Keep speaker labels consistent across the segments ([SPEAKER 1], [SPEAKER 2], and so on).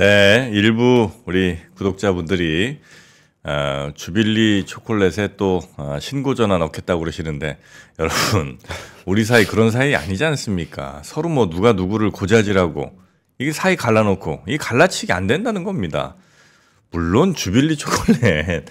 [SPEAKER 1] 네, 일부 우리 구독자분들이 어, 주빌리 초콜릿에 또 어, 신고 전화 넣겠다고 그러시는데 여러분 우리 사이 그런 사이 아니지 않습니까? 서로 뭐 누가 누구를 고자질하고 이게 사이 갈라놓고 이 갈라치기 안 된다는 겁니다. 물론 주빌리 초콜릿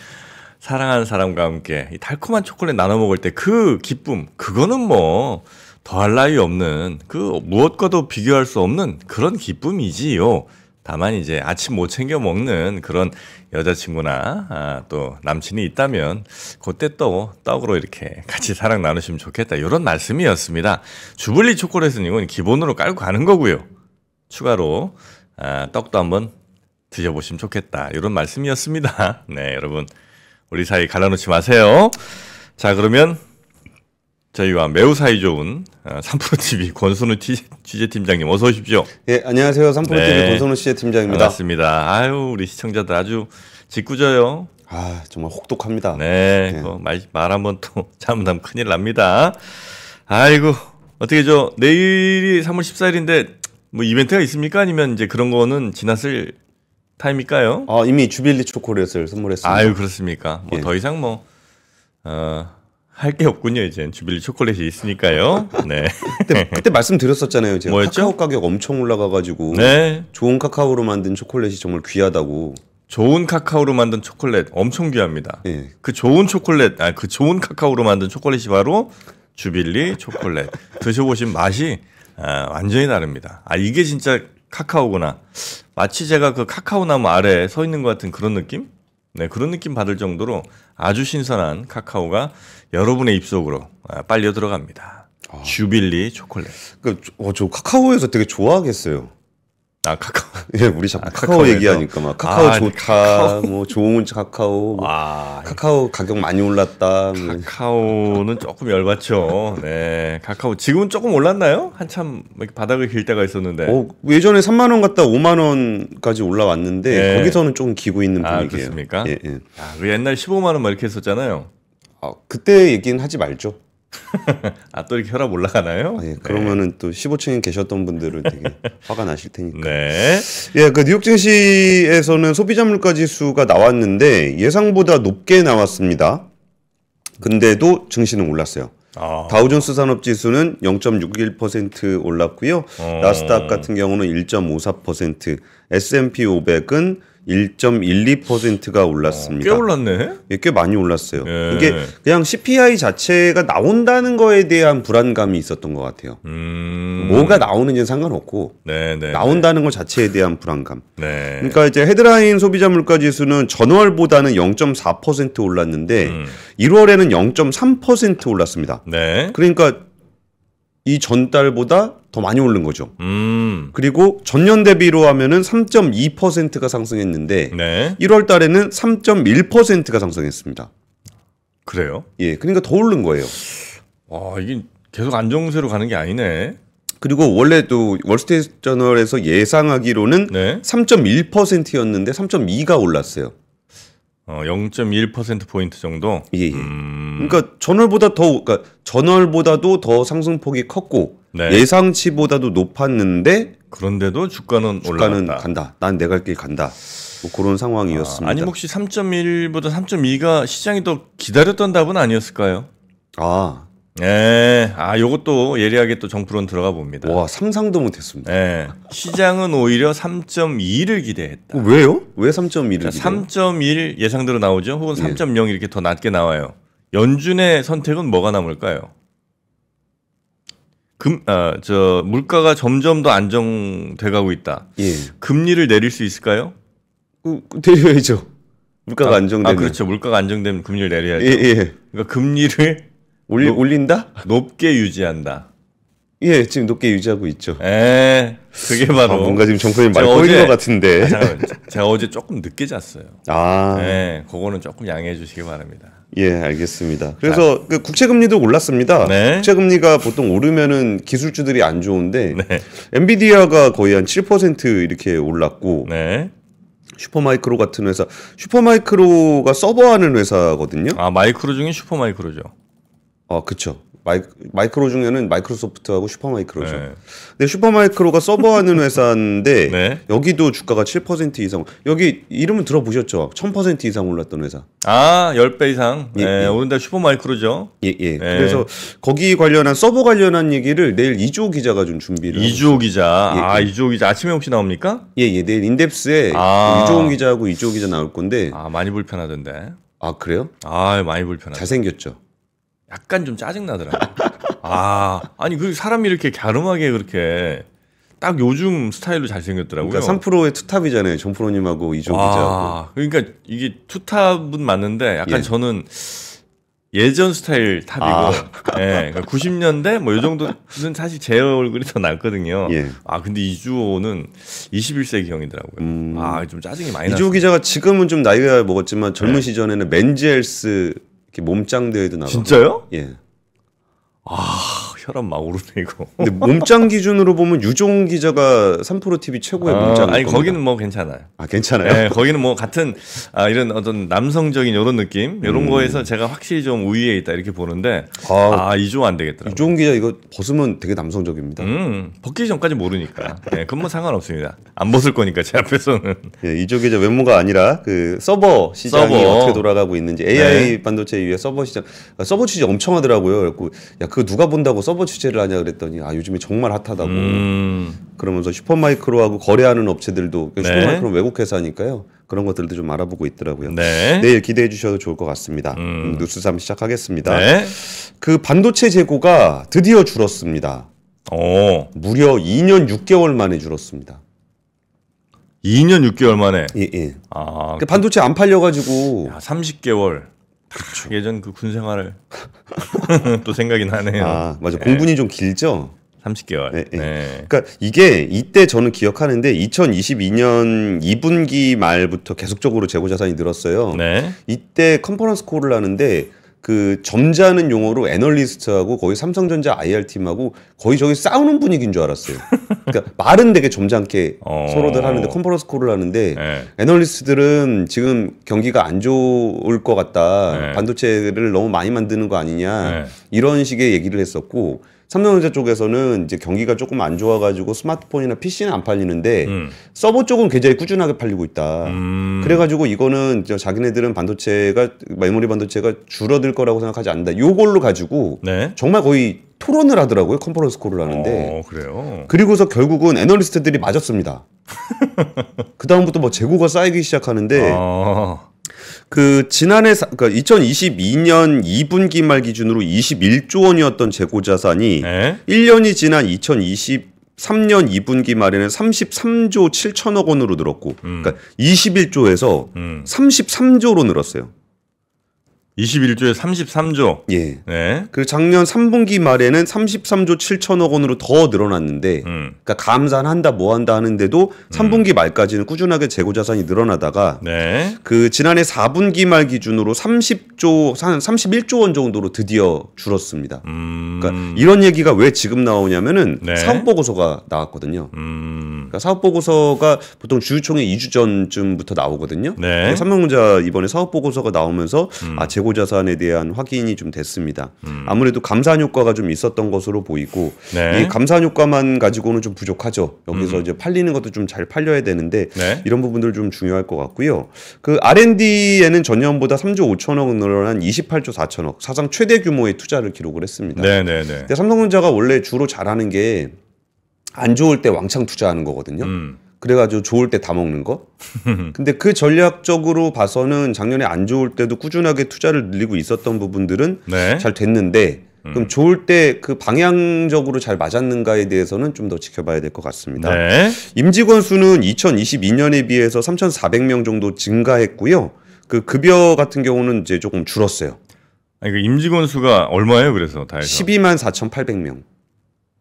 [SPEAKER 1] 사랑하는 사람과 함께 이 달콤한 초콜릿 나눠 먹을 때 그 기쁨 그거는 뭐 더할 나위 없는 그 무엇과도 비교할 수 없는 그런 기쁨이지요. 다만 이제 아침 못 챙겨 먹는 그런 여자친구나 아, 또 남친이 있다면 그때 또 떡으로 이렇게 같이 사랑 나누시면 좋겠다 이런 말씀이었습니다. 주블리 초콜릿은 기본으로 깔고 가는 거고요. 추가로 아, 떡도 한번 드셔보시면 좋겠다 이런 말씀이었습니다. 네 여러분 우리 사이 갈라놓지 마세요. 자 그러면 저희와 매우 사이좋은 아, 삼프로TV 권순우 취재팀장님 어서 오십시오. 예, 안녕하세요. 삼프로TV 네. 권순우 취재팀장입니다. 반갑습니다. 아유, 우리 시청자들 아주 짓궂어요. 아, 정말 혹독합니다. 네, 네. 말, 한번 또 잘못하면 큰일 납니다. 아이고, 어떻게 저 내일이 3월 14일인데 뭐 이벤트가 있습니까? 아니면 이제 그런 거는 지났을 타임일까요? 아, 이미 주빌리 초콜릿을 선물했습니다. 아유, 그렇습니까? 뭐더 예. 이상 뭐 어, 할게 없군요 이제 주빌리 초콜릿이 있으니까요.
[SPEAKER 2] 네. 그때, 그때 말씀드렸었잖아요. 제가 뭐였죠? 카카오 가격 엄청 올라가가지고 네. 좋은 카카오로 만든 초콜릿이 정말 귀하다고. 좋은 카카오로 만든 초콜릿 엄청
[SPEAKER 1] 귀합니다. 네. 그 좋은 초콜릿, 아 그 좋은 카카오로 만든 초콜릿이 바로 주빌리 초콜릿. 드셔보신 맛이 아, 완전히 다릅니다. 아 이게 진짜 카카오구나. 마치 제가 그 카카오 나무 아래에 서 있는 것 같은 그런 느낌? 네, 그런 느낌 받을 정도로 아주 신선한 카카오가 여러분의 입속으로 아, 빨려 들어갑니다.
[SPEAKER 2] 아. 주빌리 초콜릿. 그러 그러니까 저, 어, 저 카카오에서 되게 좋아하겠어요. 아 카카오. 예, 우리 자꾸 아, 카카오 카카오에서? 얘기하니까 막 카카오 아, 좋다, 카카오. 뭐 좋은 카카오, 뭐 아, 카카오 가격 많이 올랐다. 뭐. 카카오는 조금 열받죠. 네,
[SPEAKER 1] 카카오 지금은 조금 올랐나요? 한참 바닥을 길 때가 있었는데. 어,
[SPEAKER 2] 예전에 3만 원 갔다 5만 원까지 올라왔는데 네. 거기서는 조금 기고 있는 아, 분위기예요. 아, 그렇습니까? 예, 예. 아,
[SPEAKER 1] 옛날 15만 원막 이렇게 했었잖아요. 아, 그때 얘기는 하지 말죠. 아또 이렇게
[SPEAKER 2] 혈압 올라가나요? 예, 그러면은 또 15층에 계셨던 분들은 되게 화가 나실 테니까. 네. 예, 그 뉴욕 증시에서는 소비자 물가 지수가 나왔는데 예상보다 높게 나왔습니다. 근데도 증시는 올랐어요. 아. 다우존스 산업 지수는 0.61% 올랐고요. 어. 나스닥 같은 경우는 1.54%, S&P 500은 1.12%가 어, 올랐습니다. 아, 꽤 올랐네. 예, 꽤 많이 올랐어요. 예. 이게 그냥 CPI 자체가 나온다는 거에 대한 불안감이 있었던 것 같아요. 음... 뭐가 나오는지는 상관없고 네네, 네, 네. 나온다는 것 자체에 대한 불안감. 네. 그러니까 이제 헤드라인 소비자 물가 지수는 전월보다는 0.4% 올랐는데 음. 1월에는 0.3% 올랐습니다. 네. 그러니까 이 전달보다 더 많이 오른 거죠. 음. 그리고 전년 대비로 하면은 3.2%가 상승했는데 네. 1월 달에는 3.1%가 상승했습니다. 그래요? 예, 그러니까 더 오른 거예요. 와, 이게 계속 안정세로 가는 게 아니네. 그리고 원래 또 월스트리트 저널에서 예상하기로는 네. 3.1%였는데 3.2가 올랐어요. 어, 0.1%포인트 정도? 예, 예. 음... 그러니까 전월보다 더, 그러니까 전월보다도 더 상승폭이 컸고 네. 예상치보다도 높았는데 그런데도 주가는, 주가는 올라간다. 간다. 난 내가 할길 간다. 뭐 그런 상황이었습니다. 아, 아니
[SPEAKER 1] 혹시 3.1보다 3.2가 시장이 더 기다렸던 답은 아니었을까요? 아,
[SPEAKER 2] 네, 아
[SPEAKER 1] 요것도 예리하게 또 정프론 들어가 봅니다. 와 상상도 못했습니다. 네, 시장은 오히려 3.2를 기대했다. 어, 왜요? 왜 3.2를? 3.1 예상대로 나오죠. 혹은 3.0 예. 이렇게 더 낮게 나와요. 연준의 선택은 뭐가 남을까요? 금, 아, 저 물가가 점점 더 안정돼가고 있다. 예. 금리를 내릴 수 있을까요?
[SPEAKER 2] 그, 그 내려야죠. 물가가 아, 안정되면. 아 그렇죠.
[SPEAKER 1] 물가가 안정되면 금리를 내려야죠. 예, 예. 그러니까 금리를 올리, 높, 올린다? 높게
[SPEAKER 2] 유지한다. 예, 지금 높게 유지하고 있죠. 예. 그게 아, 바로. 아, 뭔가 지금 정선이 많이 꼬인 것 같은데. 아, 잠깐만,
[SPEAKER 1] 제가 어제 조금 늦게 잤어요. 아. 예, 그거는 조금 양해해 주시기 바랍니다.
[SPEAKER 2] 예, 알겠습니다. 그래서 그 국채금리도 올랐습니다. 네. 국채금리가 보통 오르면은 기술주들이 안 좋은데, 네. 엔비디아가 거의 한 7% 이렇게 올랐고, 네. 슈퍼마이크로 같은 회사, 슈퍼마이크로가 서버하는 회사거든요. 아, 마이크로 중에 슈퍼마이크로죠. 아, 그쵸. 마이, 마이크로 중에는 마이크로소프트하고 슈퍼마이크로죠. 네. 근데 슈퍼마이크로가 서버하는 회사인데 네. 여기도 주가가 7% 이상. 여기 이름은 들어보셨죠? 1000% 이상 올랐던 회사.
[SPEAKER 1] 아, 10배 이상. 예, 네, 예. 오늘날 슈퍼마이크로죠.
[SPEAKER 2] 예, 예, 예. 그래서 거기 관련한 서버 관련한 얘기를 내일 이주호 기자가 좀 준비를 이주호 기자. 예, 아, 예. 이주호 기자 아침에 혹시 나옵니까? 예, 예. 내일 인덱스에 아. 이종훈 기자하고 이주호 기자 나올 건데. 아, 많이 불편하던데. 아, 그래요? 아, 많이 불편하죠. 잘생겼죠.
[SPEAKER 1] 약간 좀 짜증나더라고요.
[SPEAKER 2] 아,
[SPEAKER 1] 아니, 그 사람이 이렇게 갸름하게 그렇게 딱 요즘 스타일로 잘생겼더라고요. 그러니까
[SPEAKER 2] 3프로의 투탑이잖아요. 정프로님하고 이종 기자하 아,
[SPEAKER 1] 그러니까 이게 투탑은 맞는데 약간 예. 저는 예전 스타일 탑이고 아. 예, 90년대 그러니까 뭐이 정도는 사실 제 얼굴이 더 낫거든요. 예. 아 근데 이주호는 21세기형이더라고요. 음. 아좀 짜증이 많이 나. 이주호
[SPEAKER 2] 났습니다. 기자가 지금은 좀 나이가 먹었지만 젊은 예. 시절에는 맨지헬스 몸짱 대회도 나가고. 진짜요? 예. 아. 혈압
[SPEAKER 1] 막오르네 이거. 근데 몸짱
[SPEAKER 2] 기준으로 보면 유종 기자가 3프로 TV 최고의 아, 몸짱. 아니 거기는
[SPEAKER 1] 뭐 괜찮아요. 아 괜찮아요? 네, 거기는 뭐 같은 아, 이런 어떤 남성적인 이런 느낌 이런 음. 거에서 제가 확실히 좀 우위에 있다 이렇게 보는데 아, 이종 안되겠더라고 유종 기자 이거 벗으면 되게 남성적입니다. 음, 벗기 전까지 모르니까. 네, 그건 뭐 상관없습니다. 안 벗을
[SPEAKER 2] 거니까 제 앞에서는. 네, 예, 이종 기자 외모가 아니라 그 서버 시장이 서버. 어떻게 돌아가고 있는지 AI 네. 반도체 위에 서버 시장 아, 서버 취지 엄청 하더라고요. 그래서 야 그거 누가 본다고 서버 서버 취재를 하냐 그랬더니 아 요즘에 정말 핫하다고 음. 그러면서 슈퍼마이크로하고 거래하는 업체들도 네. 슈퍼마이크로 외국 회사니까요 그런 것들도 좀 알아보고 있더라고요. 네. 내일 기대해 주셔도 좋을 것 같습니다. 음. 뉴스삼 시작하겠습니다. 네. 그 반도체 재고가 드디어 줄었습니다. 오. 무려 2년 6개월 만에 줄었습니다. 2년 6개월 만에. 예, 예. 아, 그 반도체 안 팔려가지고. 야, 30개월.
[SPEAKER 1] 그렇죠. 예전 그 군 생활을 또 생각이 나네요.
[SPEAKER 2] 아 맞아 네. 공군이좀 길죠. 30개월. 네, 네. 네, 그러니까 이게 이때 저는 기억하는데 2022년 2분기 말부터 계속적으로 재고 자산이 늘었어요. 네. 이때 컨퍼런스 콜을 하는데 그 점잖은 용어로 애널리스트하고 거의 삼성전자 IR 팀하고 거의 저기 싸우는 분위기인 줄 알았어요. 그러니까 말은 되게 점잖게 어... 서로들 하는데 컨퍼런스 콜을 하는데 네. 애널리스트들은 지금 경기가 안 좋을 것 같다. 네. 반도체를 너무 많이 만드는 거 아니냐. 네. 이런 식의 얘기를 했었고 삼성전자 쪽에서는 이제 경기가 조금 안 좋아가지고 스마트폰이나 PC는 안 팔리는데 음. 서버 쪽은 굉장히 꾸준하게 팔리고 있다. 음. 그래가지고 이거는 자기네들은 반도체가 메모리 반도체가 줄어들 거라고 생각하지 않는다. 요걸로 가지고 네. 정말 거의 토론을 하더라고요 컨퍼런스 콜을 하는데. 어, 그래요. 그리고서 결국은 애널리스트들이 맞았습니다. 그 다음부터 뭐 재고가 쌓이기 시작하는데. 아. 그 지난해 그 2022년 2분기 말 기준으로 21조 원이었던 재고 자산이 네. 1년이 지난 2023년 2분기 말에는 33조 7천억 원으로 늘었고 음. 그러니까 21조에서 음. 33조로 늘었어요. 21조에 33조. 예. 네. 그리고 작년 3분기 말에는 33조 7천억 원으로 더 늘어났는데, 음. 그러니까 감산한다, 뭐 한다 하는데도 3분기 음. 말까지는 꾸준하게 재고 자산이 늘어나다가, 네. 그 지난해 4분기 말 기준으로 30조, 한 31조 원 정도로 드디어 줄었습니다. 음. 그러니까 이런 얘기가 왜 지금 나오냐면은 네. 사업 보고서가 나왔거든요. 음. 그니까 사업 보고서가 보통 주주총회 2주 전쯤부터 나오거든요. 네. 삼성전자 이번에 사업 보고서가 나오면서 음. 아 재고 재고 자산에 대한 확인이 좀 됐습니다. 음. 아무래도 감산 효과가 좀 있었던 것으로 보이고 네. 이 감산 효과만 가지고는 좀 부족하죠. 여기서 음. 이제 팔리는 것도 좀 잘 팔려야 되는데 네. 이런 부분들 좀 중요할 것 같고요. 그 R&D에는 전년보다 3조 5천억 늘어난 28조 4천억 사상 최대 규모의 투자를 기록을 했습니다. 네네네. 네, 네. 삼성전자가 원래 주로 잘하는 게 안 좋을 때 왕창 투자하는 거거든요. 음. 그래가지고 좋을 때 다 먹는 거. 근데 그 전략적으로 봐서는 작년에 안 좋을 때도 꾸준하게 투자를 늘리고 있었던 부분들은 네. 잘 됐는데 음. 그럼 좋을 때 그 방향적으로 잘 맞았는가에 대해서는 좀 더 지켜봐야 될 것 같습니다. 네. 임직원 수는 2022년에 비해서 3,400명 정도 증가했고요. 그 급여 같은 경우는 이제 조금 줄었어요. 아니, 그 임직원 수가 얼마예요? 그래서 다 해서 12만 4,800명.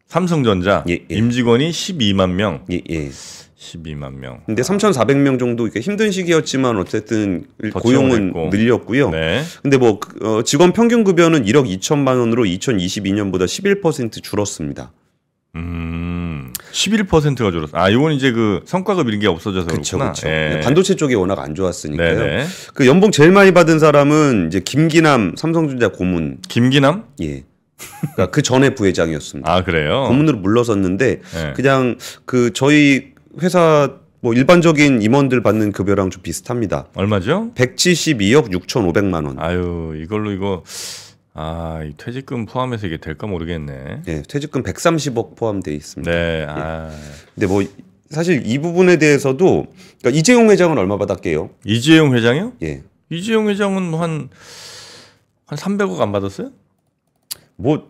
[SPEAKER 1] 삼성전자 예, 예. 임직원이 12만 명. 예, 예. 12만
[SPEAKER 2] 명. 근데 3,400명 정도 이게 힘든 시기였지만 어쨌든 고용은 채용했고. 늘렸고요. 네. 근데 뭐 그, 어, 직원 평균 급여는 1억 2천만 원으로 2022년보다 11% 줄었습니다. 음, 11%가 줄었어. 아, 이건 이제 그 성과급 이런 게 없어져서 그쵸, 그렇구나. 그쵸. 예. 반도체 쪽이 워낙 안 좋았으니까요. 네네. 네. 그 연봉 제일 많이 받은 사람은 이제 김기남 삼성전자 고문. 김기남? 예. 그러니까 그 전에 부회장이었습니다. 아 그래요? 고문으로 물러섰는데 네. 그냥 그 저희 회사 뭐 일반적인 임원들 받는 급여랑 좀 비슷합니다. 얼마죠? 172억 6,500만 원. 아유 이걸로 이거 아, 퇴직금 포함해서 이게 될까 모르겠네. 네, 퇴직금 130억 포함돼 있습니다. 네. 예. 아. 네. 근데 뭐 사실 이 부분에 대해서도 그러니까 이재용 회장은 얼마 받았게요? 이재용 회장이요? 예.
[SPEAKER 1] 이재용 회장은 한
[SPEAKER 2] 한 300억 안 받았어요? 뭐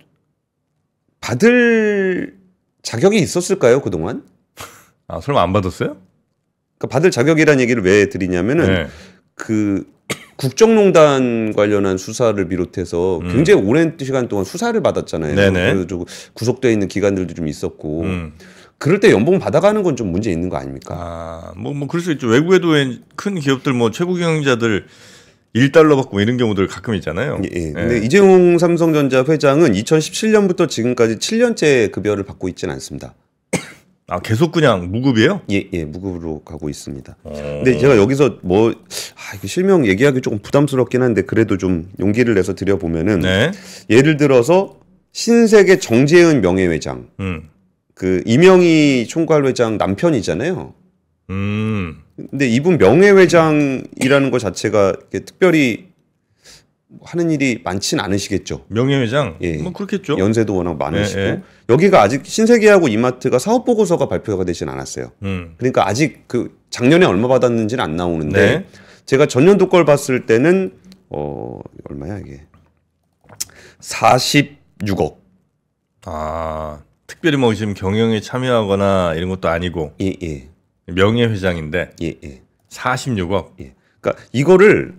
[SPEAKER 2] 받을 자격이 있었을까요 그동안? 아 설마 안 받았어요? 그러니까 받을 자격이라는 얘기를 왜 드리냐면은 네. 그 국정농단 관련한 수사를 비롯해서 음. 굉장히 오랜 시간 동안 수사를 받았잖아요. 네네. 그래서 구속돼 있는 기관들도 좀 있었고 음. 그럴 때 연봉 받아가는 건 좀 문제 있는 거 아닙니까? 아뭐뭐 뭐 그럴 수 있죠. 외국에도 큰 기업들 뭐 최고 경영자들 1달러 받고 뭐 이런 경우들 가끔 있잖아요. 예, 예. 예. 근데 이재용 삼성전자 회장은 2017년부터 지금까지 7년째 급여를 받고 있지는 않습니다. 아 계속 그냥 무급이에요? 예, 예, 무급으로 가고 있습니다. 오. 어. 근데 제가 여기서 뭐 아, 실명 얘기하기 조금 부담스럽긴 한데 그래도 좀 용기를 내서 드려 보면은 네. 예를 들어서 신세계 정재은 명예회장, 음. 그 이명희 총괄 회장 남편이잖아요. 음. 근데 이분 명예회장이라는 것 자체가 특별히 하는 일이 많진 않으시겠죠. 명예회장? 예. 뭐 그렇겠죠. 연세도 워낙 많으시고 예, 예. 여기가 아직 신세계하고 이마트가 사업 보고서가 발표가 되진 않았어요. 음. 그러니까 아직 그 작년에 얼마 받았는지는 안 나오는데 네. 제가 전년도 걸 봤을 때는 어 얼마야 이게 46억.
[SPEAKER 1] 아 특별히 뭐 지금 경영에 참여하거나 이런 것도 아니고. 예 예. 명예회장인데
[SPEAKER 2] 예, 예. 46억. 예. 그러니까 이거를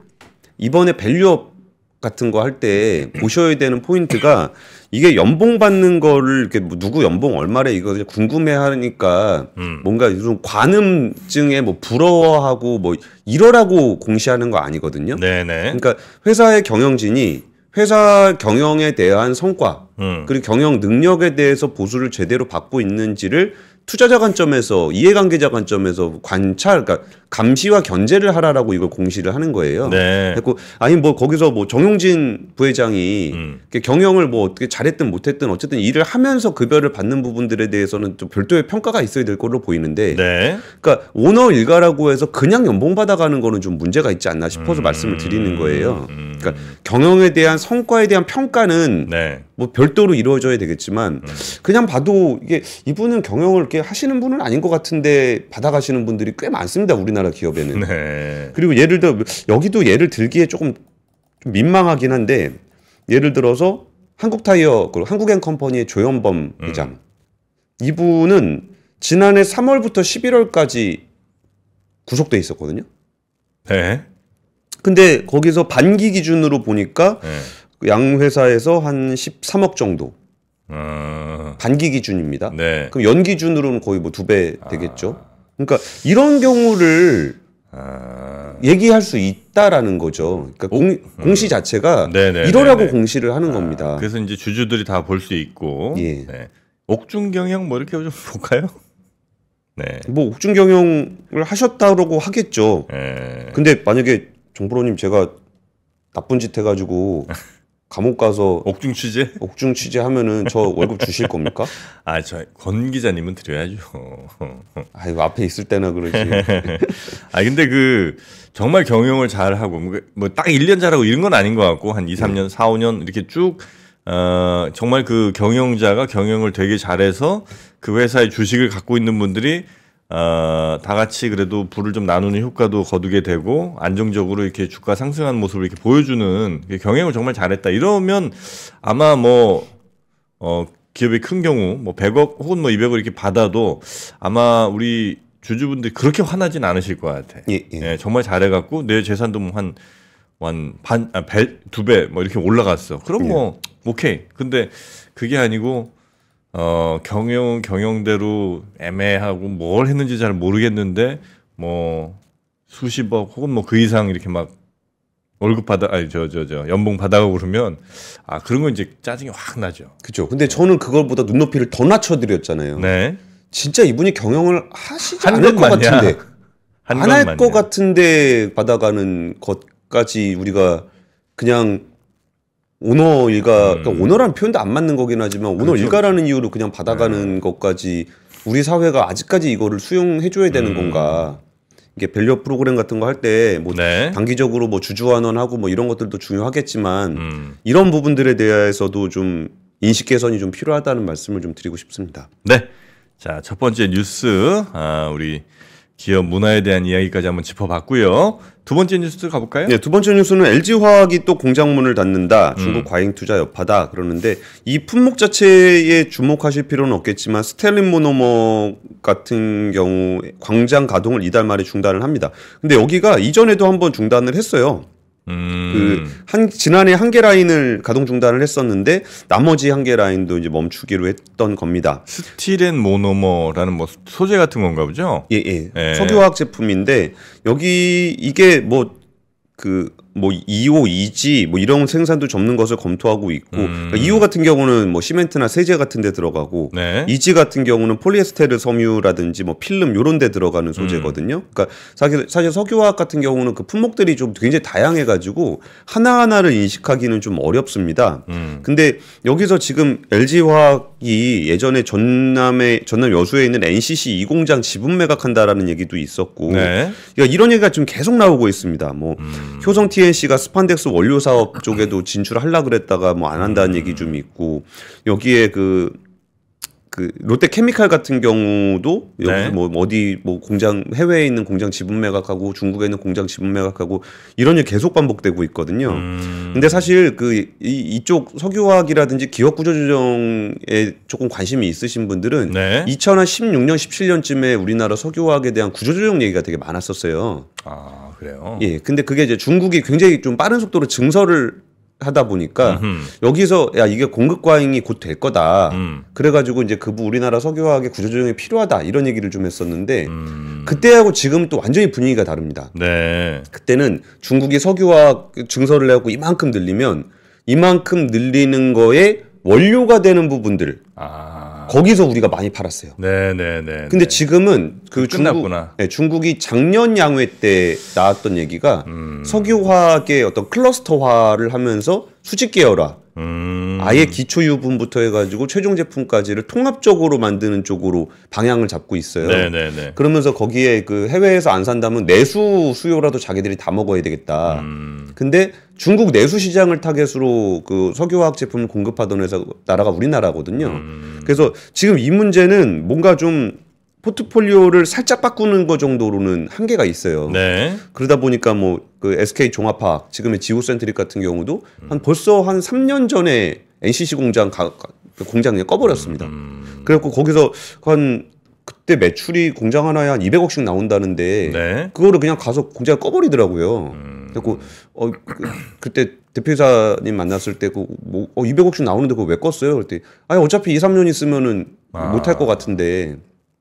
[SPEAKER 2] 이번에 밸류업 같은 거 할 때 보셔야 되는 포인트가 이게 연봉 받는 거를 이렇게 뭐 누구 연봉 얼마래 이거 궁금해 하니까 음. 뭔가 좀 관음증에 뭐 부러워하고 뭐 이러라고 공시하는 거 아니거든요. 네네. 그러니까 회사의 경영진이 회사 경영에 대한 성과 음. 그리고 경영 능력에 대해서 보수를 제대로 받고 있는지를 투자자 관점에서 이해관계자 관점에서 관찰, 그러니까 감시와 견제를 하라라고 이걸 공시를 하는 거예요. 네. 그리고 아니 뭐 거기서 뭐 정용진 부회장이 음. 경영을 뭐 어떻게 잘했든 못했든 어쨌든 일을 하면서 급여를 받는 부분들에 대해서는 좀 별도의 평가가 있어야 될 걸로 보이는데, 네. 그러니까 오너 일가라고 해서 그냥 연봉 받아가는 거는 좀 문제가 있지 않나 싶어서 음. 말씀을 드리는 거예요. 음. 그러니까 경영에 대한 성과에 대한 평가는 네. 뭐 별도로 이루어져야 되겠지만 음. 그냥 봐도 이게 이분은 경영을 이렇게 하시는 분은 아닌 것 같은데 받아가시는 분들이 꽤 많습니다 우리나라 기업에는. 네. 그리고 예를 들어 여기도 예를 들기에 조금 좀 민망하긴 한데 예를 들어서 한국타이어 그리고 한국앤컴퍼니의 조현범 음. 회장 이분은 지난해 3월부터 11월까지 구속돼 있었거든요. 네. 근데 거기서 반기 기준으로 보니까 네. 양 회사에서 한 13억 정도. 아... 반기 기준입니다. 네. 그럼 연 기준으로는 거의 뭐 두 배 되겠죠. 아... 그러니까 이런 경우를 아... 얘기할 수 있다라는 거죠. 그러니까 공, 음. 시 자체가 네네, 네, 이러라고 네, 네. 공시를 하는 아, 겁니다.
[SPEAKER 1] 그래서 이제 주주들이 다 볼 수 있고. 예. 네.
[SPEAKER 2] 옥중 경영 뭐 이렇게 좀 볼까요? 네. 뭐 옥중 경영을 하셨다라고 하겠죠. 네. 근데 만약에 정프로님 제가 나쁜 짓 해가지고 감옥 가서 옥중 취재? 옥중 취재 하면은 저 월급 주실 겁니까? 아, 저 권 기자님은 드려야죠. 아, 이거 앞에 있을 때나 그러지.
[SPEAKER 1] 아, 근데 그 정말 경영을 잘 하고 뭐딱 뭐 1년 잘하고 이런 건 아닌 것 같고 한 2, 3년, 4, 5년 이렇게 쭉 어, 정말 그 경영자가 경영을 되게 잘해서 그 회사의 주식을 갖고 있는 분들이 어, 다 같이 그래도 부를 좀 나누는 효과도 거두게 되고 안정적으로 이렇게 주가 상승하는 모습을 이렇게 보여주는 그 경영을 정말 잘했다. 이러면 아마 뭐 어, 기업이 큰 경우 뭐 100억 혹은 뭐 200억 이렇게 받아도 아마 우리 주주분들 이 그렇게 화나진 않으실 것 같아. 예, 예. 예 정말 잘해갖고 내 재산도 뭐한 완반두배뭐 아, 뭐 이렇게 올라갔어. 그럼 뭐 예. 오케이. 근데 그게 아니고 어, 경영은 경영대로 애매하고 뭘 했는지 잘 모르겠는데 뭐 수십억 혹은 뭐 그 이상 이렇게 막 월급 받아 아니 저 저저 연봉 받아가고 그러면 아 그런 건 이제 짜증이 확 나죠. 그렇죠. 근데 저는 그걸보다
[SPEAKER 2] 눈높이를 더 낮춰드렸잖아요. 네. 진짜 이분이 경영을 하시지 않을 것 같은데 안 할 것 같은데 받아가는 것까지 우리가 그냥 오너 일가 그러니까 음. 그러니까 오너란 표현도 안 맞는 거긴 하지만 오너 그렇죠. 일가라는 이유로 그냥 받아가는 네. 것까지 우리 사회가 아직까지 이거를 수용해 줘야 되는 음. 건가? 이게 밸류 프로그램 같은 거 할 때뭐 네. 단기적으로 뭐 주주 환원하고 뭐 이런 것들도 중요하겠지만 음. 이런 부분들에 대해서도 좀 인식 개선이 좀 필요하다는 말씀을 좀 드리고 싶습니다.
[SPEAKER 1] 네. 자, 첫 번째 뉴스 아, 우리 기업
[SPEAKER 2] 문화에 대한 이야기까지 한번 짚어봤고요. 두 번째 뉴스 가볼까요? 네, 두 번째 뉴스는 LG 화학이 또 공장 문을 닫는다. 음. 중국 음. 과잉 투자 여파다. 그러는데 이 품목 자체에 주목하실 필요는 없겠지만 스텔린 모노머 같은 경우 광장 가동을 이달 말에 중단을 합니다. 근데 여기가 이전에도 한번 중단을 했어요. 음. 그한 지난해 한 개 라인을 가동 중단을 했었는데 나머지 한 개 라인도 이제 멈추기로 했던 겁니다. 스틸앤 모노머라는 뭐 소재 같은 건가 보죠? 예, 예. 예. 석유화학 제품인데 여기 이게 뭐그 뭐 2호, 2지 뭐 이런 생산도 접는 것을 검토하고 있고 음. 그러니까 2호 같은 경우는 뭐 시멘트나 세제 같은 데 들어가고 네. 2지 같은 경우는 폴리에스테르 섬유라든지 뭐 필름 요런 데 들어가는 소재거든요. 음. 그러니까 사실 사실 석유화학 같은 경우는 그 품목들이 좀 굉장히 다양해 가지고 하나하나를 인식하기는 좀 어렵습니다. 음. 근데 여기서 지금 LG화학이 예전에 전남에 전남 여수에 있는 NCC 2 공장 지분 매각한다라는 얘기도 있었고 네. 그러니까 이런 얘기가 좀 계속 나오고 있습니다. 뭐 음. 효성 TN 이문재 씨가 스판덱스 원료 사업 쪽에도 진출하려 그랬다가 뭐 안 한다는 얘기 좀 있고 여기에 그그 그 롯데 케미칼 같은 경우도 여기 네. 뭐, 뭐 어디 뭐 공장 해외에 있는 공장 지분 매각하고 중국에 있는 공장 지분 매각하고 이런 일 계속 반복되고 있거든요. 음. 근데 사실 그 이, 이쪽 석유화학이라든지 기업 구조 조정에 조금 관심이 있으신 분들은 네. 2016년 17년쯤에 우리나라 석유화학에 대한 구조 조정 얘기가 되게 많았었어요. 아. 그래요. 예. 근데 그게 이제 중국이 굉장히 좀 빠른 속도로 증설을 하다 보니까 음흠. 여기서 야 이게 공급 과잉이 곧 될 거다. 음. 그래가지고 이제 그부 우리나라 석유화학의 구조조정이 필요하다 이런 얘기를 좀 했었는데 음. 그때하고 지금 또 완전히 분위기가 다릅니다. 네. 그때는 중국이 석유화학 증설을 해갖고 이만큼 늘리면 이만큼 늘리는 거에 원료가 되는 부분들 아. 거기서 우리가 많이 팔았어요.
[SPEAKER 1] 네네네. 네, 네, 네. 근데
[SPEAKER 2] 지금은 그, 그 끝났구나. 중국, 네, 중국이 작년 양회 때 나왔던 얘기가 음. 석유화학의 어떤 클러스터화를 하면서 수직 계열화, 음. 아예 기초 유분부터 해가지고 최종 제품까지를 통합적으로 만드는 쪽으로 방향을 잡고 있어요. 네네네. 네, 네. 그러면서 거기에 그 해외에서 안 산다면 내수 수요라도 자기들이 다 먹어야 되겠다. 음. 근데 중국 내수 시장을 타겟으로 그 석유화학 제품을 공급하던 회사 나라가 우리나라거든요. 음. 그래서 지금 이 문제는 뭔가 좀 포트폴리오를 살짝 바꾸는 것 정도로는 한계가 있어요. 네. 그러다 보니까 뭐그 SK 종합학 지금의 지오센트릭 같은 경우도 음. 한 벌써 한 3년 전에 NCC 공장 가, 그 공장 그냥 꺼버렸습니다. 음, 음. 그래갖고 거기서 한 그때 매출이 공장 하나에 한 200억씩 나온다는데 네. 그거를 그냥 가서 공장을 꺼버리더라고요. 음. 그래갖고 어 그, 때 대표이사님 만났을 때 그뭐 어, 200억씩 나오는데 그거 왜 껐어요? 그랬더니 아니 어차피 2, 3년 있으면은 아. 못할 것 같은데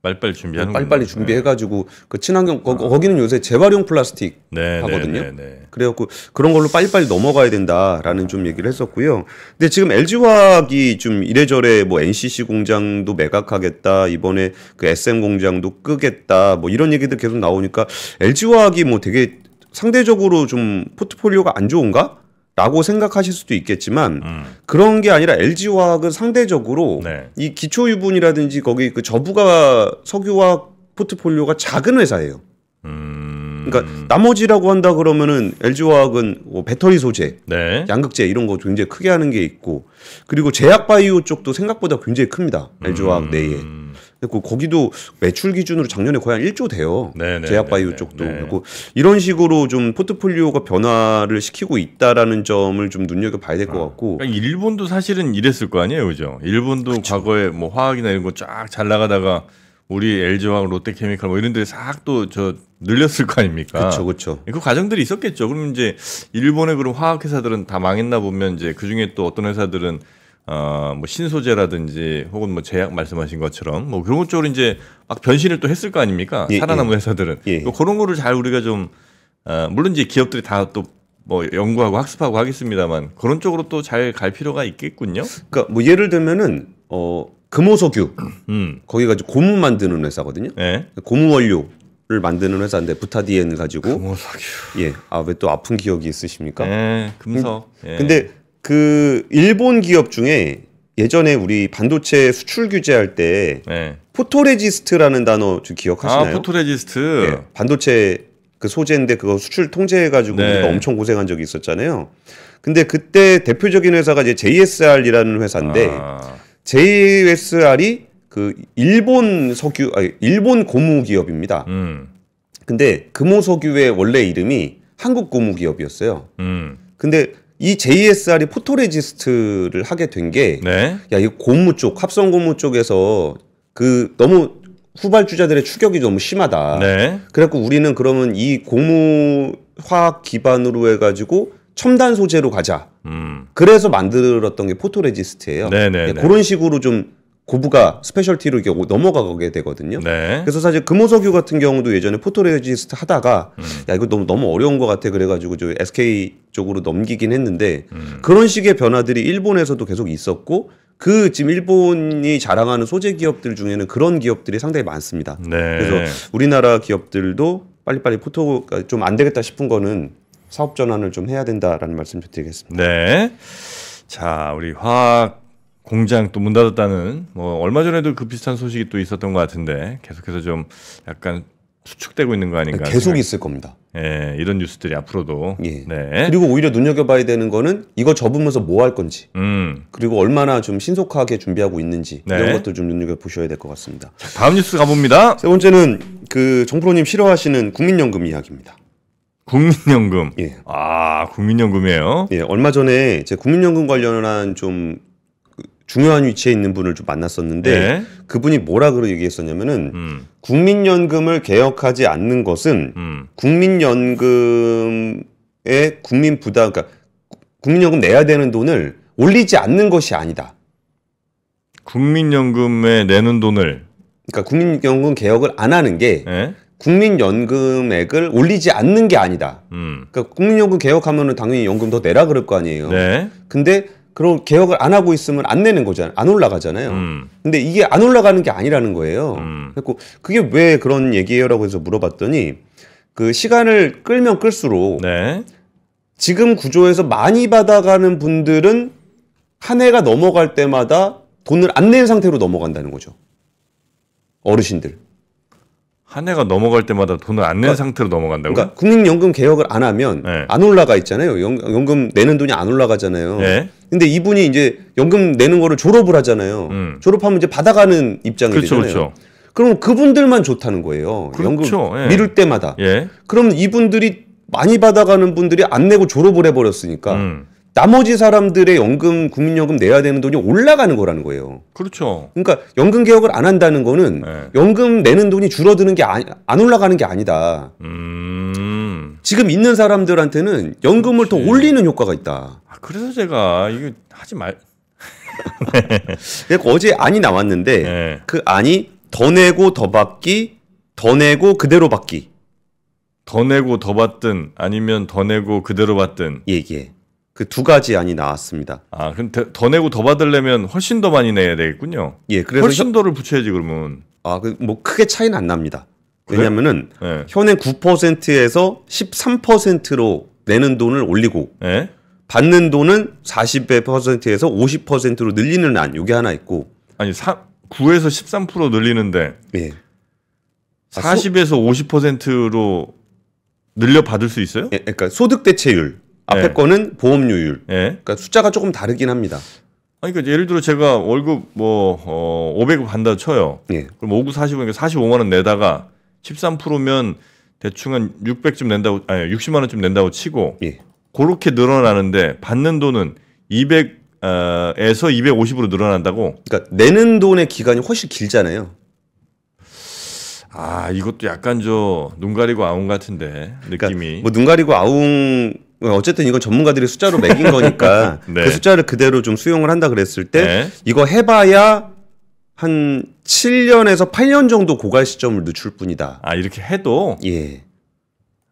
[SPEAKER 2] 빨리빨리 준비하는 빨리빨리 준비해가지고 그 친환경 거, 아. 거기는 요새 재활용 플라스틱 네, 네, 하거든요. 네, 네, 그래갖고 그런 걸로 빨리빨리 넘어가야 된다라는 좀 얘기를 했었고요. 근데 지금 LG 화학이 좀 이래저래 뭐 NCC 공장도 매각하겠다 이번에 그 SM 공장도 끄겠다 뭐 이런 얘기들 계속 나오니까 LG 화학이 뭐 되게 상대적으로 좀 포트폴리오가 안 좋은가? 라고 생각하실 수도 있겠지만 음. 그런 게 아니라 LG 화학은 상대적으로 네. 이 기초 유분이라든지 거기 그 저부가 석유화학 포트폴리오가 작은 회사예요. 음. 그러니까 나머지라고 한다 그러면은 LG 화학은 뭐 배터리 소재, 네. 양극재 이런 거 굉장히 크게 하는 게 있고 그리고 제약 바이오 쪽도 생각보다 굉장히 큽니다. LG 화학 음. 내에. 음. 그리고 거기도 매출 기준으로 작년에 거의 한 1조 돼요. 네네, 제약바이오 네, 네네, 쪽도. 네네. 그리고 이런 식으로 좀 포트폴리오가 변화를 시키고 있다라는 점을 좀 눈여겨 봐야 될것 아, 같고. 그러니까 일본도 사실은 이랬을 거 아니에요, 그죠? 일본도 그쵸. 그렇죠. 과거에 뭐
[SPEAKER 1] 화학이나 이런 거 쫙 잘 나가다가 우리 LG화학, 롯데케미칼 뭐 이런 데 싹 또 저 늘렸을 거 아닙니까? 그렇죠, 그렇죠. 그 과정들이 있었겠죠. 그럼 이제 일본의 그런 화학 회사들은 다 망했나 보면 이제 그 중에 또 어떤 회사들은 어뭐 신소재라든지 혹은 뭐 제약 말씀하신 것처럼 뭐 그런 쪽으로 이제 막 변신을 또 했을 거 아닙니까? 예, 살아남은 예. 회사들은 예. 뭐 그런 거를 잘 우리가 좀 어, 물론 이제 기업들이 다 또 뭐 연구하고 학습하고 하겠습니다만 그런 쪽으로 또 잘 갈 필요가 있겠군요.
[SPEAKER 2] 그러니까 뭐 예를 들면은 어 금호석유 음. 거기가 이 고무 만드는 회사거든요. 예. 고무 원료 를 만드는 회사인데 부타디엔 을 가지고 금호석유. 예. 아왜 또 아픈 기억이 있으십니까? 네, 금석. 예. 근데 그 일본 기업 중에 예전에 우리 반도체 수출 규제할 때 네. 포토레지스트라는 단어 좀 기억하시나요? 아, 포토레지스트. 네, 반도체 그 소재인데 그거 수출 통제해가지고 네. 우리가 엄청 고생한 적이 있었잖아요. 근데 그때 대표적인 회사가 이제 JSR이라는 회사인데 아. JSR이 그 일본 석유, 아니, 일본 고무 기업입니다. 음. 근데 금호 석유의 원래 이름이 한국 고무 기업이었어요. 음. 근데 이 JSR이 포토레지스트를 하게 된 게, 네. 야, 이 고무 쪽, 합성 고무 쪽에서 그 너무 후발주자들의 추격이 너무 심하다. 네. 그래갖고 우리는 그러면 이 고무 화학 기반으로 해가지고 첨단 소재로 가자. 음. 그래서 만들었던 게 포토레지스트예요. 네네 네, 예, 네. 그런 식으로 좀 고부가 스페셜티로 이렇게 넘어가게 되거든요. 네. 그래서 사실 금호석유 같은 경우도 예전에 포토레지스트 하다가 음. 야 이거 너무 너무 어려운 것 같아 그래가지고 저 SK 쪽으로 넘기긴 했는데 음. 그런 식의 변화들이 일본에서도 계속 있었고 그 지금 일본이 자랑하는 소재 기업들 중에는 그런 기업들이 상당히 많습니다. 네. 그래서 우리나라 기업들도 빨리빨리 포토가 그러니까 좀안 되겠다 싶은 거는 사업 전환을 좀 해야 된다라는 말씀 좀 드리겠습니다.
[SPEAKER 1] 네. 자 우리 화학 공장 또 문 닫았다는 뭐 얼마 전에도 그 비슷한 소식이 또 있었던 것 같은데 계속해서 좀 약간 수축되고 있는 거 아닌가? 계속 생각. 있을 겁니다. 예, 이런 뉴스들이 앞으로도. 예. 네.
[SPEAKER 2] 그리고 오히려 눈여겨봐야 되는 거는 이거 접으면서 뭐 할 건지, 음. 그리고 얼마나 좀 신속하게 준비하고 있는지 네. 이런 것들 좀 눈여겨 보셔야 될 것 같습니다. 다음 뉴스 가봅니다. 세 번째는 그 정프로님 싫어하시는 국민연금 이야기입니다. 국민연금. 예. 아, 국민연금이에요. 예, 얼마 전에 제 국민연금 관련한 좀 중요한 위치에 있는 분을 좀 만났었는데 네. 그분이 뭐라 그러 얘기했었냐면은 음. 국민연금을 개혁하지 않는 것은 음. 국민연금의 국민 부담 그러니까 국민연금 내야 되는 돈을 올리지 않는 것이 아니다. 국민연금에 내는 돈을 그러니까 국민연금 개혁을 안 하는 게 네? 국민연금액을 올리지 않는 게 아니다. 음. 그러니까 국민연금 개혁하면은 당연히 연금 더 내라 그럴 거 아니에요. 네. 근데 그런 개혁을 안 하고 있으면 안 내는 거잖아요. 안 올라가잖아요. 음. 근데 이게 안 올라가는 게 아니라는 거예요. 음. 그래고 그게 왜 그런 얘기예요라고 해서 물어봤더니 그 시간을 끌면 끌수록 네. 지금 구조에서 많이 받아가는 분들은 한 해가 넘어갈 때마다 돈을 안 낸 상태로 넘어간다는 거죠. 어르신들. 한 해가 넘어갈 때마다 돈을 안낸 그러니까, 상태로 넘어간다고요? 그러니까 국민연금 개혁을 안 하면 네. 안 올라가 있잖아요. 연, 연금 내는 돈이 안 올라가잖아요. 네. 근데 이분이 이제 연금 내는 거를 졸업을 하잖아요. 음. 졸업하면 이제 받아가는 입장이 그렇죠, 되잖아요. 그렇죠. 그럼 그분들만 좋다는 거예요. 그렇죠, 연금 예. 미룰 때마다. 예. 그럼 이분들이 많이 받아가는 분들이 안 내고 졸업을 해버렸으니까 음. 나머지 사람들의 연금 국민연금 내야 되는 돈이 올라가는 거라는 거예요. 그렇죠. 그러니까 연금 개혁을 안 한다는 거는 네. 연금 내는 돈이 줄어드는 게안 아, 올라가는 게 아니다. 음... 지금 있는 사람들한테는 연금을 그렇지. 더 올리는 효과가 있다. 아, 그래서 제가 이거 하지 말. 네. 어제 안이 나왔는데 네. 그 안이 더 내고 더 받기, 더 내고 그대로 받기.
[SPEAKER 1] 더 내고 더 받든 아니면 더 내고 그대로 받든. 얘기해. 예, 예. 그두 가지 안이 나왔습니다. 아, 그럼 더, 더 내고 더 받으려면 훨씬 더 많이 내야 되겠군요. 예, 그래서 훨씬
[SPEAKER 2] 더를 붙여야지 그러면. 아, 그 뭐 크게 차이는 안 납니다. 왜냐면은 네. 현행 9%에서 13%로 내는 돈을 올리고 네. 받는 돈은 40%에서 50%로 늘리는 안 요게 하나 있고 아니 사, 9에서 13% 늘리는데 예. 아, 40에서 소... 50%로 늘려 받을 수 있어요? 예, 그러니까 소득 대체율 앞에 예. 거는 보험료율. 예. 그러니까 숫자가 조금 다르긴 합니다. 아니 그러니까 예를 들어
[SPEAKER 1] 제가 월급 뭐 어, 500원 받다 쳐요. 예. 그럼 5구 40원이니까 45만 원 내다가 13%면 대충 한 600쯤 낸다고 아니 60만 원쯤 낸다고 치고 예. 그렇게 늘어나는데 받는 돈은 200 아, 에서 250으로 늘어난다고. 그러니까 내는 돈의 기간이 훨씬 길잖아요. 아 이것도 약간 저눈 가리고 아웅 같은데
[SPEAKER 2] 그러니까 느낌이. 그러니까 뭐 뭐눈 가리고 아웅 어쨌든 이건 전문가들이 숫자로 매긴 거니까 네. 그 숫자를 그대로 좀 수용을 한다 그랬을 때 네. 이거 해봐야 한 7년에서 8년 정도 고갈 시점을 늦출 뿐이다. 아 이렇게 해도 예.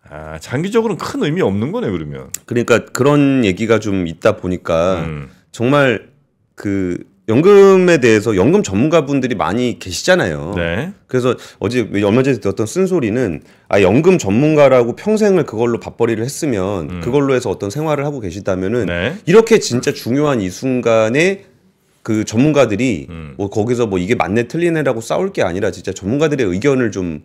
[SPEAKER 2] 아 장기적으로는 큰 의미 없는 거네 그러면. 그러니까 그런 얘기가 좀 있다 보니까 음. 정말 그 연금에 대해서 연금 전문가분들이 많이 계시잖아요. 네. 그래서 어제 얼마 전에 들었던 쓴소리는 아 연금 전문가라고 평생을 그걸로 밥벌이를 했으면 음. 그걸로 해서 어떤 생활을 하고 계시다면은 네. 이렇게 진짜 중요한 이 순간에 그 전문가들이 음. 뭐 거기서 뭐 이게 맞네 틀리네라고 싸울 게 아니라 진짜 전문가들의 의견을 좀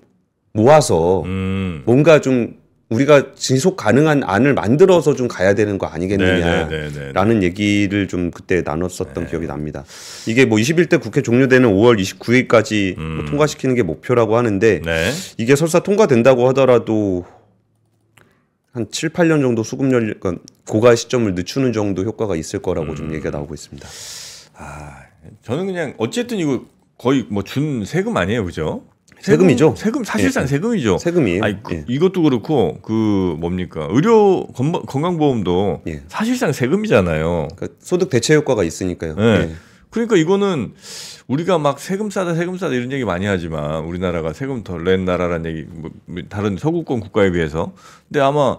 [SPEAKER 2] 모아서 음. 뭔가 좀 우리가 지속 가능한 안을 만들어서 좀 가야 되는 거 아니겠느냐라는 네, 네, 네, 얘기를 좀 그때 나눴었던 네. 기억이 납니다. 이게 뭐 21대 국회 종료되는 5월 29일까지 뭐 음. 뭐 통과시키는 게 목표라고 하는데 네. 이게 설사 통과된다고 하더라도 한 7, 8년 정도 수급연그러 그러니까 고가 시점을 늦추는 정도 효과가 있을 거라고 음. 좀 얘기가 나오고 있습니다. 아, 저는 그냥 어쨌든 이거
[SPEAKER 1] 거의 뭐 준 세금 아니에요, 그죠? 세금, 이죠 세금 사실상 예, 예. 세금이죠. 세금이에요. 아니, 그, 예. 이것도 그렇고 그 뭡니까 의료 건강보험도 예. 사실상 세금이잖아요. 그러니까 소득 대체 효과가 있으니까요. 예. 예. 그러니까 이거는 우리가 막 세금 싸다 세금 싸다 이런 얘기 많이 하지만 우리나라가 세금 덜 낸 나라라는 얘기 뭐 다른 서구권 국가에 비해서 근데 아마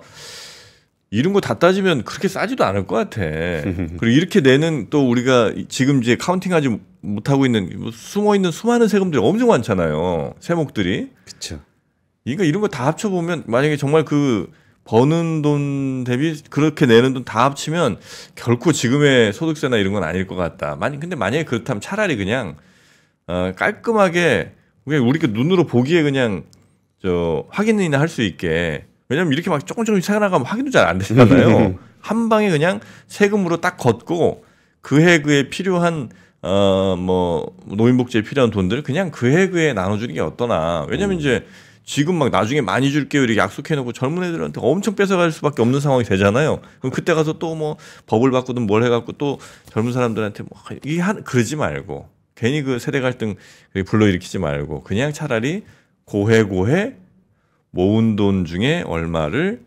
[SPEAKER 1] 이런 거 다 따지면 그렇게 싸지도 않을 것 같아. 그리고 이렇게 내는 또 우리가 지금 이제 카운팅하지 못하고 있는 뭐 숨어 있는 수많은 세금들이 엄청 많잖아요. 세목들이. 그렇죠. 그러니까 이런 거 다 합쳐 보면 만약에 정말 그 버는 돈 대비 그렇게 내는 돈 다 합치면 결코 지금의 소득세나 이런 건 아닐 것 같다. 만약 근데 만약에 그렇다면 차라리 그냥 어, 깔끔하게 우리가 눈으로 보기에 그냥 저 확인이나 할 수 있게 왜냐면 이렇게 막 조금 조금씩 각나가면 확인도 잘 안 되잖아요. 한 방에 그냥 세금으로 딱 걷고 그 해 그에 필요한 어 뭐 노인복지에 필요한 돈들을 그냥 그 해 그에 나눠주는 게 어떠나. 왜냐면 음. 이제 지금 막 나중에 많이 줄게요 이렇게 약속해놓고 젊은 애들한테 엄청 뺏어갈 수밖에 없는 상황이 되잖아요. 그럼 그때 가서 또뭐 법을 바꾸든 뭘 해갖고 또 젊은 사람들한테 뭐이한 그러지 말고 괜히 그 세대 갈등 불러일으키지 말고 그냥 차라리 고해 고해 모은 돈 중에 얼마를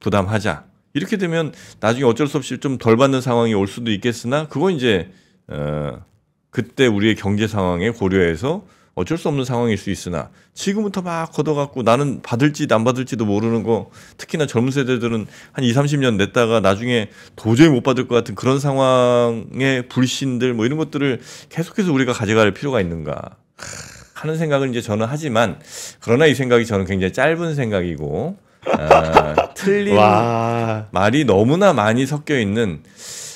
[SPEAKER 1] 부담하자. 이렇게 되면 나중에 어쩔 수 없이 좀 덜 받는 상황이 올 수도 있겠으나 그건 이제 어, 그때 우리의 경제 상황에 고려해서 어쩔 수 없는 상황일 수 있으나 지금부터 막 걷어갖고 나는 받을지 안 받을지도 모르는 거 특히나 젊은 세대들은 한 2, 30년 냈다가 나중에 도저히 못 받을 것 같은 그런 상황의 불신들 뭐 이런 것들을 계속해서 우리가 가져갈 필요가 있는가. 하는 생각을 이제 저는 하지만 그러나 이 생각이 저는 굉장히 짧은 생각이고 아, 틀린 와. 말이 너무나 많이 섞여 있는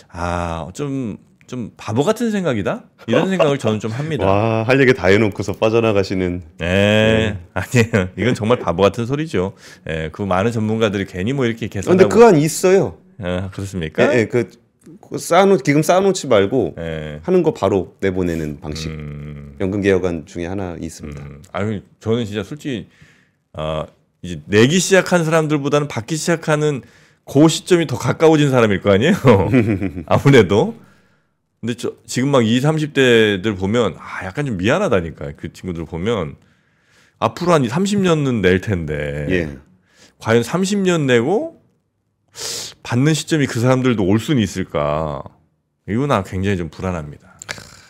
[SPEAKER 1] 아좀좀 좀 바보 같은 생각이다 이런 생각을 저는 좀 합니다. 와할 얘기 다 해놓고서 빠져나가시는. 네, 네. 아니에요. 이건 정말 바보 같은 소리죠. 예, 그 많은 전문가들이 괜히 뭐
[SPEAKER 2] 이렇게 계속. 아, 근데 그건 있어요. 아, 그렇습니까? 예, 예, 그그 쌓아놓 기금 쌓아놓지 말고 네. 하는 거 바로 내보내는 방식 음... 연금 개혁안 중에 하나 있습니다. 음... 아니 저는 진짜 솔직히 아 이제 내기
[SPEAKER 1] 시작한 사람들보다는 받기 시작하는 고그 시점이 더 가까워진 사람일 거 아니에요. 아무래도 근데 저 지금 막 20, 30대들 보면 아 약간 좀 미안하다니까 그 친구들 보면 앞으로 한 30년은 낼 텐데 예. 과연 30년 내고 받는 시점이 그 사람들도 올 수는 있을까?
[SPEAKER 2] 이거나 굉장히 좀 불안합니다.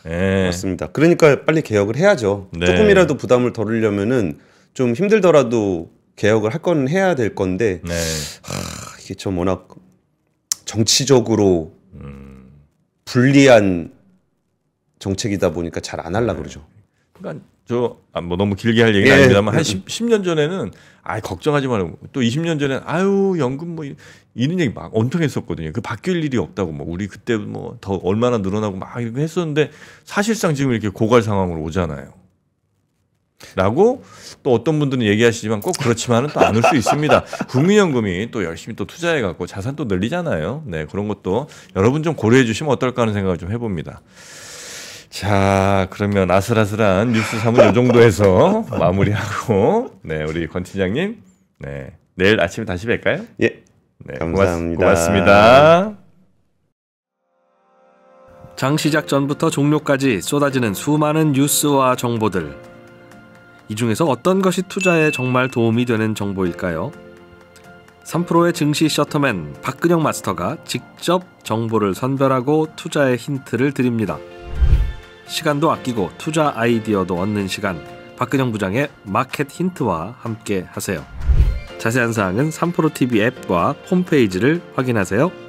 [SPEAKER 2] 네. 맞습니다. 그러니까 빨리 개혁을 해야죠. 네. 조금이라도 부담을 덜으려면은 좀 힘들더라도 개혁을 할 건 해야 될 건데 네. 하, 이게 좀 워낙 정치적으로 음. 불리한 정책이다 보니까 잘 안 할라 네. 그러죠. 그러니까 저뭐 아, 너무 길게 할 얘기는 예. 아닙니다만 한 10, 음.
[SPEAKER 1] 10년 전에는 아 걱정하지 말고 또 20년 전에는 아유 연금 뭐 이런 얘기 막 엄청 했었거든요. 그 바뀔 일이 없다고 뭐 우리 그때 뭐 더 얼마나 늘어나고 막 이렇게 했었는데 사실상 지금 이렇게 고갈 상황으로 오잖아요. 라고 또 어떤 분들은 얘기하시지만 꼭 그렇지만은 또 안 올 수 있습니다. 국민연금이 또 열심히 또 투자해 갖고 자산 또 늘리잖아요. 네 그런 것도 여러분 좀 고려해 주시면 어떨까 하는 생각을 좀 해봅니다. 자, 그러면 아슬아슬한 뉴스 3은 이 정도에서 마무리하고, 네, 우리 권 팀장님, 네, 내일 아침에 다시 뵐까요?
[SPEAKER 2] 예. 네, 감사합니다. 고맙, 고맙습니다.
[SPEAKER 1] 장 시작 전부터 종료까지 쏟아지는 수많은 뉴스와
[SPEAKER 2] 정보들. 이 중에서 어떤 것이 투자에 정말 도움이 되는 정보일까요? 3프로의 증시 셔터맨 박근영 마스터가 직접 정보를
[SPEAKER 1] 선별하고 투자의 힌트를 드립니다. 시간도 아끼고 투자 아이디어도 얻는 시간 박근영 부장의 마켓 힌트와 함께 하세요. 자세한 사항은 3프로TV 앱과 홈페이지를 확인하세요.